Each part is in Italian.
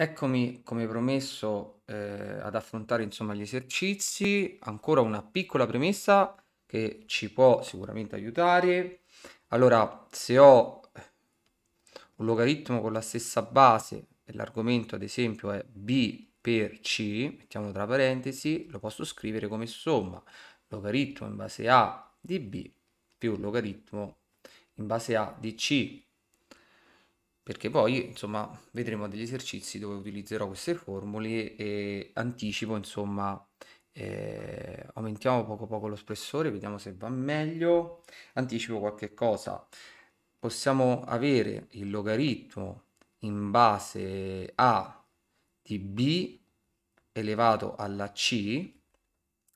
Eccomi, come promesso, eh, ad affrontare insomma gli esercizi. Ancora una piccola premessa che ci può sicuramente aiutare. Allora, se ho un logaritmo con la stessa base e l'argomento ad esempio è b per c, mettiamo tra parentesi, lo posso scrivere come somma logaritmo in base a di b più logaritmo in base a di c perché poi insomma vedremo degli esercizi dove utilizzerò queste formule e anticipo insomma eh, aumentiamo poco poco lo spessore vediamo se va meglio anticipo qualche cosa possiamo avere il logaritmo in base a di b elevato alla c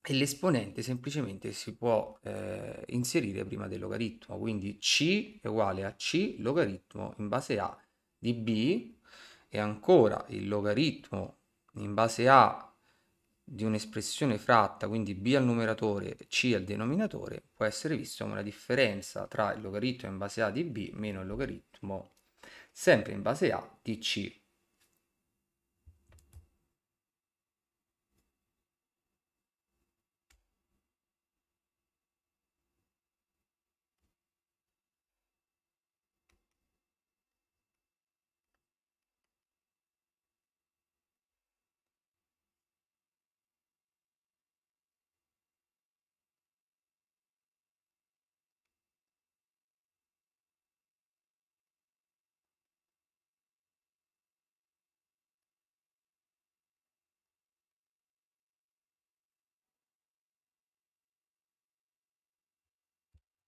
e l'esponente semplicemente si può eh, inserire prima del logaritmo, quindi c è uguale a c logaritmo in base a di b e ancora il logaritmo in base a di un'espressione fratta, quindi b al numeratore, c al denominatore, può essere visto come la differenza tra il logaritmo in base a di b meno il logaritmo sempre in base a di c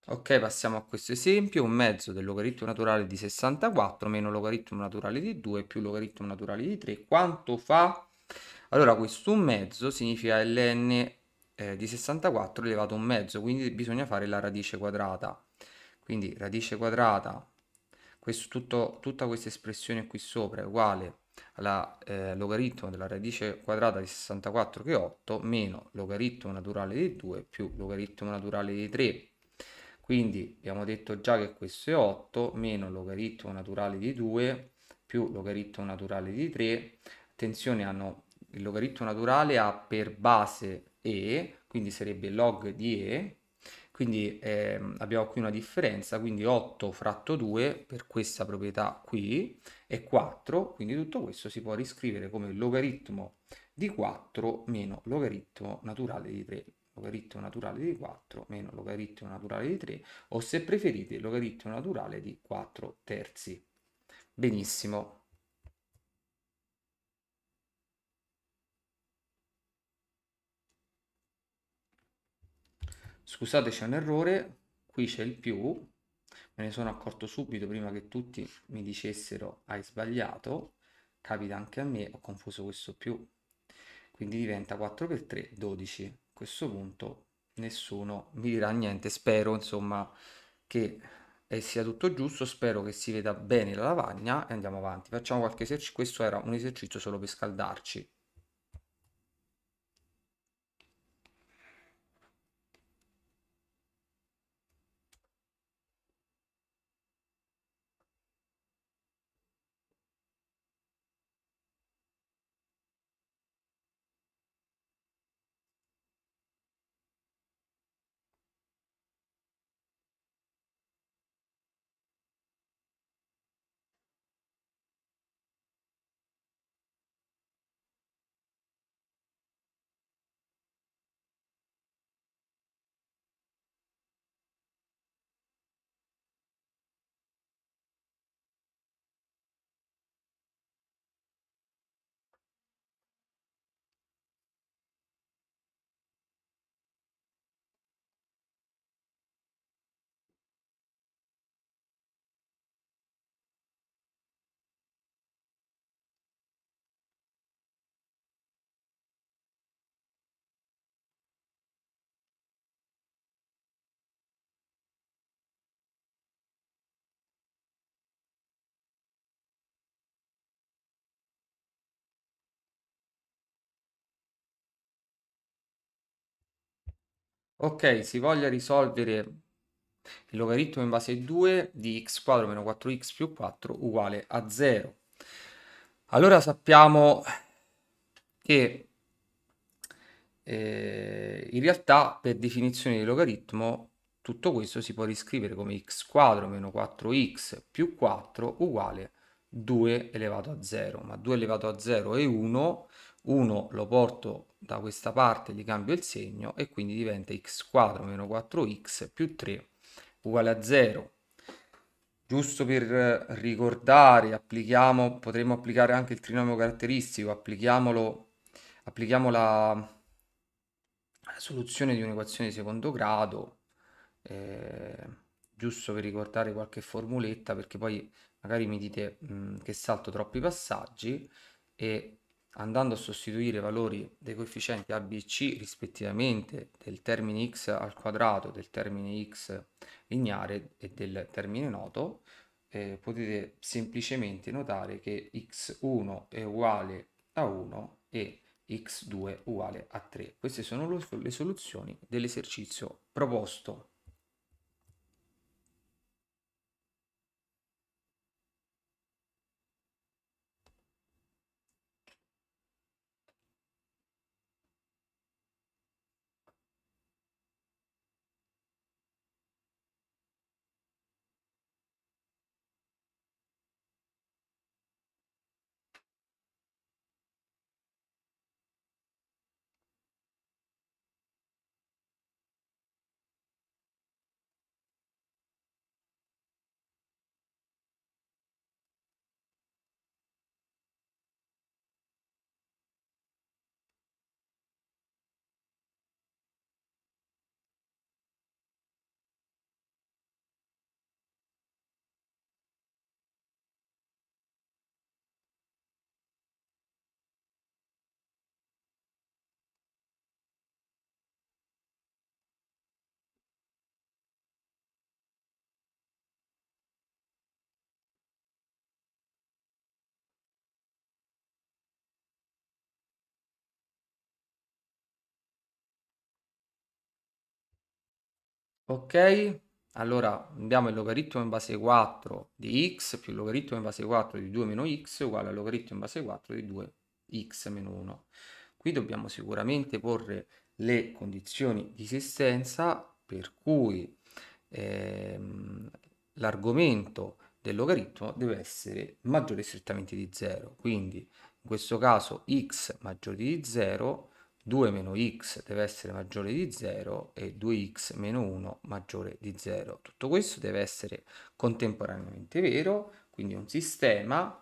Ok, passiamo a questo esempio. Un mezzo del logaritmo naturale di 64 meno logaritmo naturale di 2 più logaritmo naturale di 3. Quanto fa? Allora, questo un mezzo significa ln eh, di 64 elevato a un mezzo, quindi bisogna fare la radice quadrata. Quindi radice quadrata, questo, tutto, tutta questa espressione qui sopra è uguale al eh, logaritmo della radice quadrata di 64 che è 8 meno logaritmo naturale di 2 più logaritmo naturale di 3 quindi abbiamo detto già che questo è 8 meno logaritmo naturale di 2 più logaritmo naturale di 3. Attenzione, hanno, il logaritmo naturale ha per base e, quindi sarebbe log di e, quindi eh, abbiamo qui una differenza, quindi 8 fratto 2 per questa proprietà qui è 4, quindi tutto questo si può riscrivere come logaritmo di 4 meno logaritmo naturale di 3 logaritmo naturale di 4 meno logaritmo naturale di 3 o se preferite logaritmo naturale di 4 terzi. Benissimo. Scusate c'è un errore, qui c'è il più, me ne sono accorto subito prima che tutti mi dicessero hai sbagliato, capita anche a me, ho confuso questo più, quindi diventa 4 per 3, 12 questo punto nessuno mi dirà niente. Spero, insomma, che eh, sia tutto giusto. Spero che si veda bene la lavagna e andiamo avanti. Facciamo qualche esercizio. Questo era un esercizio solo per scaldarci. ok, si voglia risolvere il logaritmo in base 2 di x quadro meno 4x più 4 uguale a 0. Allora sappiamo che eh, in realtà per definizione di logaritmo tutto questo si può riscrivere come x quadro meno 4x più 4 uguale 2 elevato a 0, ma 2 elevato a 0 è 1 1 lo porto da questa parte, gli cambio il segno e quindi diventa x quadro meno 4x più 3 uguale a 0. Giusto per ricordare, applichiamo, potremmo applicare anche il trinomio caratteristico, applichiamolo, applichiamo la, la soluzione di un'equazione di secondo grado, eh, giusto per ricordare qualche formuletta, perché poi magari mi dite mh, che salto troppi passaggi e andando a sostituire i valori dei coefficienti a, b c rispettivamente del termine x al quadrato, del termine x lineare e del termine noto, eh, potete semplicemente notare che x1 è uguale a 1 e x2 uguale a 3. Queste sono le soluzioni dell'esercizio proposto. Ok? Allora abbiamo il logaritmo in base 4 di x più il logaritmo in base 4 di 2 meno x uguale al logaritmo in base 4 di 2x meno 1. Qui dobbiamo sicuramente porre le condizioni di esistenza per cui ehm, l'argomento del logaritmo deve essere maggiore strettamente di 0. Quindi in questo caso x maggiore di 0 2 meno x deve essere maggiore di 0 e 2x meno 1 maggiore di 0. Tutto questo deve essere contemporaneamente vero, quindi un sistema.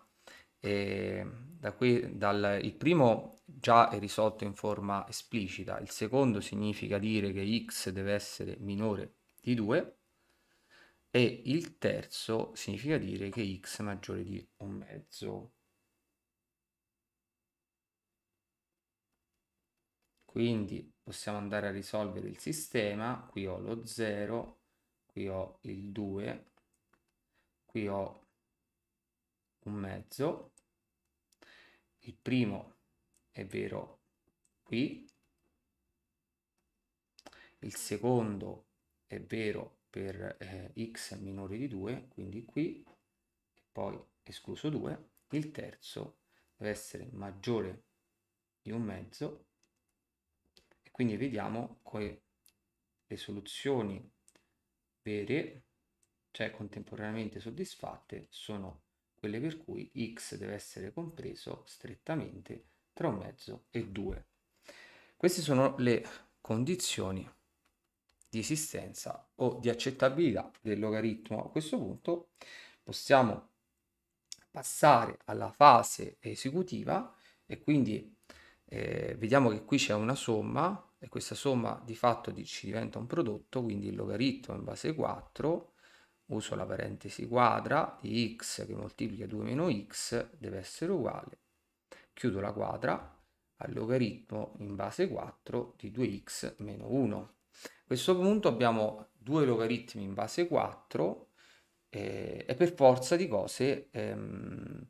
Da qui, dal, il primo già è risolto in forma esplicita, il secondo significa dire che x deve essere minore di 2 e il terzo significa dire che x è maggiore di un mezzo. quindi possiamo andare a risolvere il sistema qui ho lo 0 qui ho il 2 qui ho un mezzo il primo è vero qui il secondo è vero per eh, x minore di 2 quindi qui poi escluso 2 il terzo deve essere maggiore di un mezzo quindi vediamo che le soluzioni vere, cioè contemporaneamente soddisfatte, sono quelle per cui x deve essere compreso strettamente tra un mezzo e 2. Queste sono le condizioni di esistenza o di accettabilità del logaritmo. A questo punto possiamo passare alla fase esecutiva e quindi eh, vediamo che qui c'è una somma e questa somma di fatto ci diventa un prodotto, quindi il logaritmo in base 4, uso la parentesi quadra di x che moltiplica 2 meno x deve essere uguale, chiudo la quadra, al logaritmo in base 4 di 2x meno 1. A questo punto abbiamo due logaritmi in base 4 eh, e per forza di cose ehm,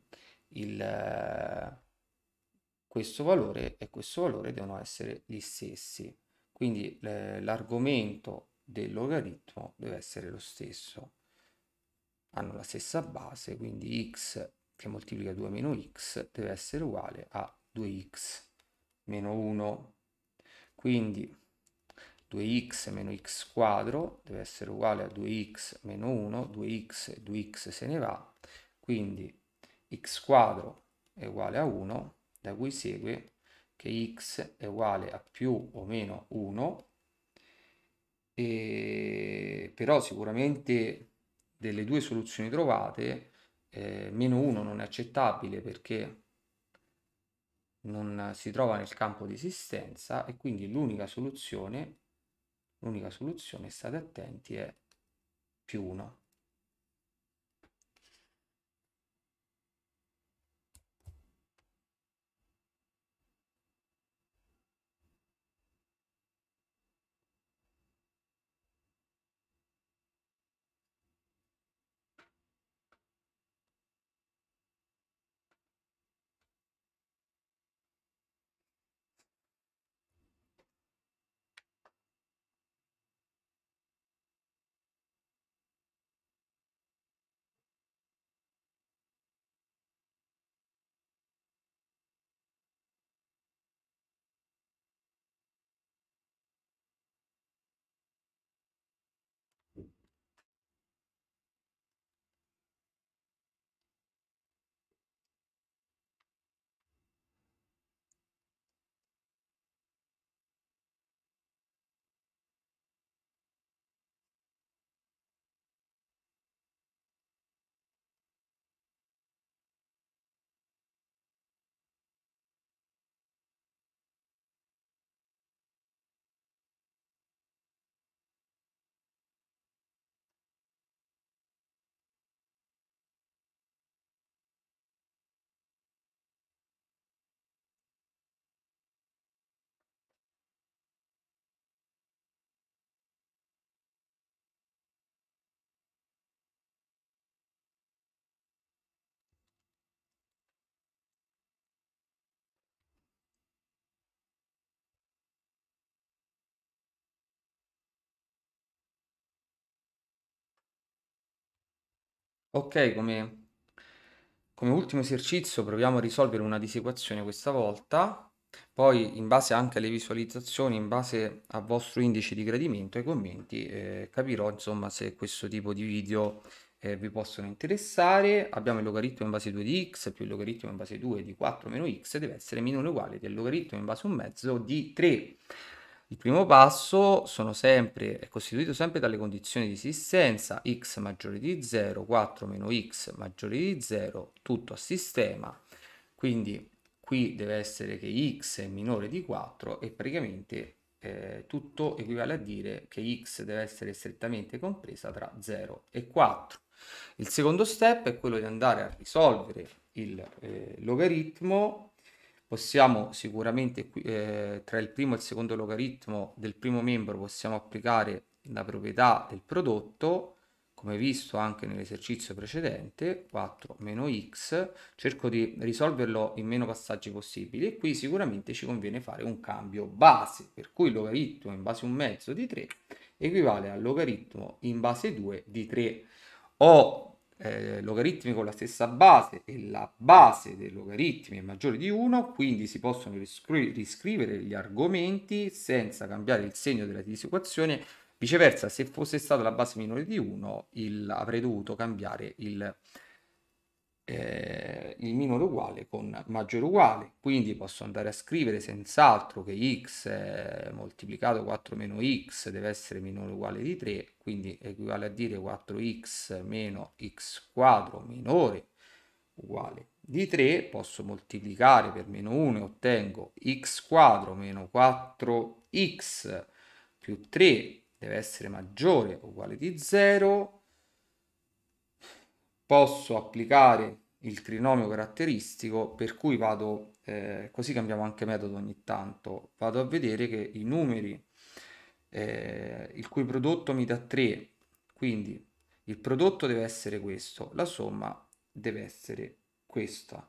il, questo valore e questo valore devono essere gli stessi. Quindi l'argomento del logaritmo deve essere lo stesso. Hanno la stessa base, quindi x che moltiplica 2 meno x deve essere uguale a 2x meno 1. Quindi 2x meno x quadro deve essere uguale a 2x meno 1, 2x 2x se ne va, quindi x quadro è uguale a 1, da cui segue che x è uguale a più o meno 1, e, però sicuramente delle due soluzioni trovate, eh, meno 1 non è accettabile perché non si trova nel campo di esistenza e quindi l'unica soluzione, l'unica soluzione, state attenti, è più 1. Ok, come, come ultimo esercizio proviamo a risolvere una disequazione questa volta, poi in base anche alle visualizzazioni, in base al vostro indice di gradimento, e ai commenti, eh, capirò insomma se questo tipo di video eh, vi possono interessare. Abbiamo il logaritmo in base 2 di x più il logaritmo in base 2 di 4 meno x deve essere minore o uguale del logaritmo in base 1 mezzo di 3. Il primo passo sempre, è costituito sempre dalle condizioni di esistenza x maggiore di 0, 4 meno x maggiore di 0, tutto a sistema, quindi qui deve essere che x è minore di 4 e praticamente eh, tutto equivale a dire che x deve essere strettamente compresa tra 0 e 4. Il secondo step è quello di andare a risolvere il eh, logaritmo possiamo sicuramente eh, tra il primo e il secondo logaritmo del primo membro possiamo applicare la proprietà del prodotto come visto anche nell'esercizio precedente 4 x cerco di risolverlo in meno passaggi possibili e qui sicuramente ci conviene fare un cambio base per cui il logaritmo in base 1 mezzo di 3 equivale al logaritmo in base 2 di 3 ho eh, logaritmi con la stessa base e la base dei logaritmi è maggiore di 1, quindi si possono riscri riscrivere gli argomenti senza cambiare il segno della disequazione. Viceversa, se fosse stata la base minore di 1, il, avrei dovuto cambiare il eh, il minore uguale con maggiore uguale, quindi posso andare a scrivere senz'altro che x moltiplicato 4 meno x deve essere minore o uguale di 3, quindi equivale a dire 4x meno x quadro minore uguale di 3, posso moltiplicare per meno 1 e ottengo x quadro meno 4x più 3 deve essere maggiore o uguale di 0, posso applicare il trinomio caratteristico per cui vado, eh, così cambiamo anche metodo ogni tanto, vado a vedere che i numeri eh, il cui prodotto mi dà 3, quindi il prodotto deve essere questo, la somma deve essere questa.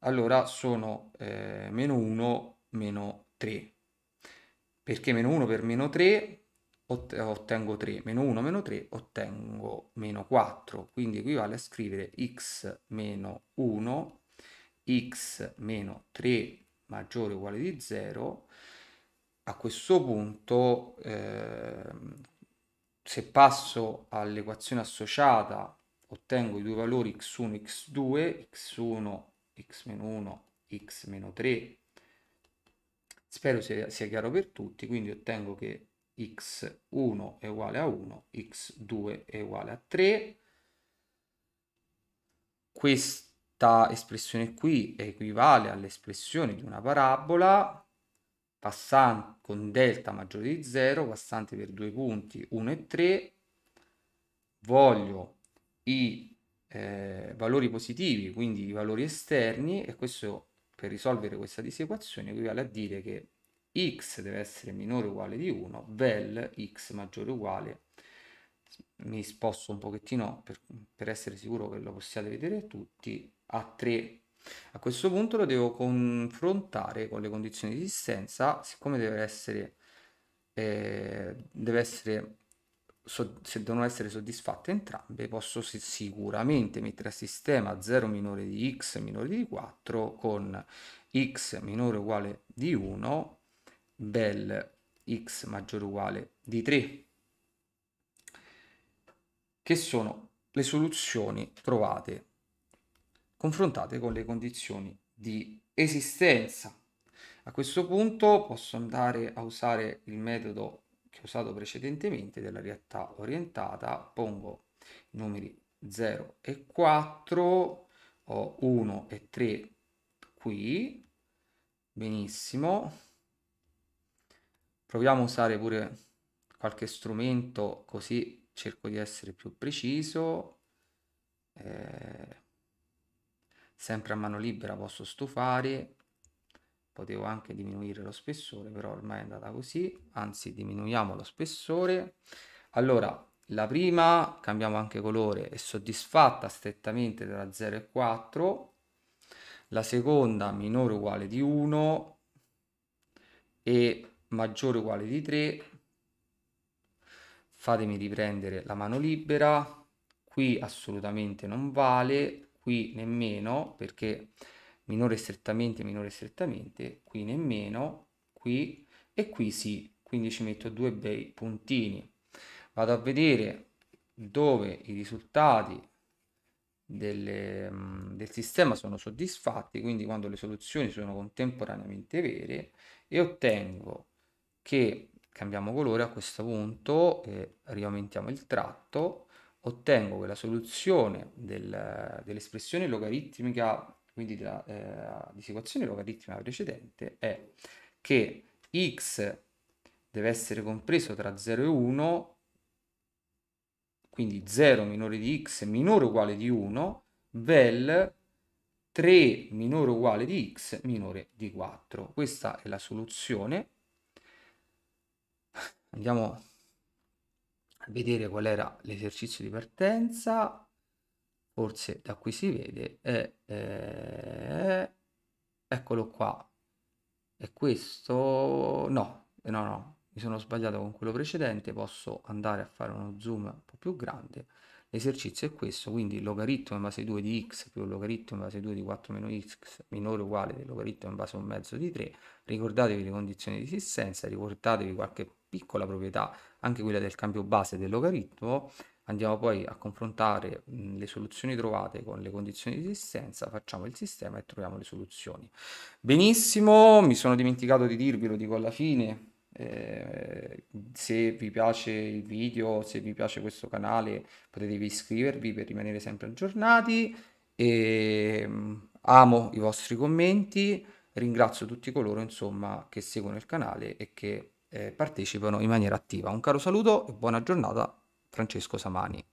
Allora sono eh, meno 1 meno 3. Perché meno 1 per meno 3? ottengo 3, meno 1, meno 3, ottengo meno 4, quindi equivale a scrivere x meno 1, x meno 3 maggiore o uguale di 0, a questo punto eh, se passo all'equazione associata ottengo i due valori x1 x2, x1, x meno 1, x meno 3, spero sia, sia chiaro per tutti, quindi ottengo che x1 è uguale a 1, x2 è uguale a 3. Questa espressione qui equivale all'espressione di una parabola passante con delta maggiore di 0, passante per due punti 1 e 3. Voglio i eh, valori positivi, quindi i valori esterni, e questo per risolvere questa disequazione equivale a dire che x deve essere minore o uguale di 1, vel x maggiore o uguale, mi sposto un pochettino per, per essere sicuro che lo possiate vedere tutti, a 3 a questo punto lo devo confrontare con le condizioni di esistenza, siccome deve essere, eh, deve essere so, se devono essere soddisfatte entrambe, posso sicuramente mettere a sistema 0 minore di x minore di 4 con x minore o uguale di 1 del x maggiore o uguale di 3 che sono le soluzioni trovate confrontate con le condizioni di esistenza. A questo punto posso andare a usare il metodo che ho usato precedentemente della realtà orientata, pongo i numeri 0 e 4, ho 1 e 3 qui, benissimo, Proviamo a usare pure qualche strumento così cerco di essere più preciso. Eh, sempre a mano libera posso stufare. Potevo anche diminuire lo spessore, però ormai è andata così. Anzi, diminuiamo lo spessore. Allora, la prima, cambiamo anche colore, è soddisfatta strettamente tra 0 e 4. La seconda minore uguale di 1 e maggiore o uguale di 3 fatemi riprendere la mano libera qui assolutamente non vale qui nemmeno perché minore strettamente minore strettamente qui nemmeno qui e qui sì quindi ci metto due bei puntini vado a vedere dove i risultati delle, mm, del sistema sono soddisfatti quindi quando le soluzioni sono contemporaneamente vere e ottengo che cambiamo colore a questo punto, eh, riaumentiamo il tratto, ottengo che la soluzione del, dell'espressione logaritmica, quindi della eh, disequazione logaritmica precedente, è che x deve essere compreso tra 0 e 1, quindi 0 minore di x minore o uguale di 1, vel 3 minore o uguale di x minore di 4. Questa è la soluzione andiamo a vedere qual era l'esercizio di partenza forse da qui si vede eh, eh, eccolo qua è questo no no no mi sono sbagliato con quello precedente posso andare a fare uno zoom un po più grande l'esercizio è questo quindi logaritmo in base 2 di x più logaritmo in base 2 di 4 meno x minore o uguale del logaritmo in base a un mezzo di 3 ricordatevi le condizioni di esistenza ricordatevi qualche piccola proprietà, anche quella del cambio base del logaritmo, andiamo poi a confrontare mh, le soluzioni trovate con le condizioni di esistenza, facciamo il sistema e troviamo le soluzioni. Benissimo, mi sono dimenticato di dirvi, lo dico alla fine, eh, se vi piace il video, se vi piace questo canale potete iscrivervi per rimanere sempre aggiornati e amo i vostri commenti, ringrazio tutti coloro insomma che seguono il canale e che eh, partecipano in maniera attiva. Un caro saluto e buona giornata, Francesco Samani.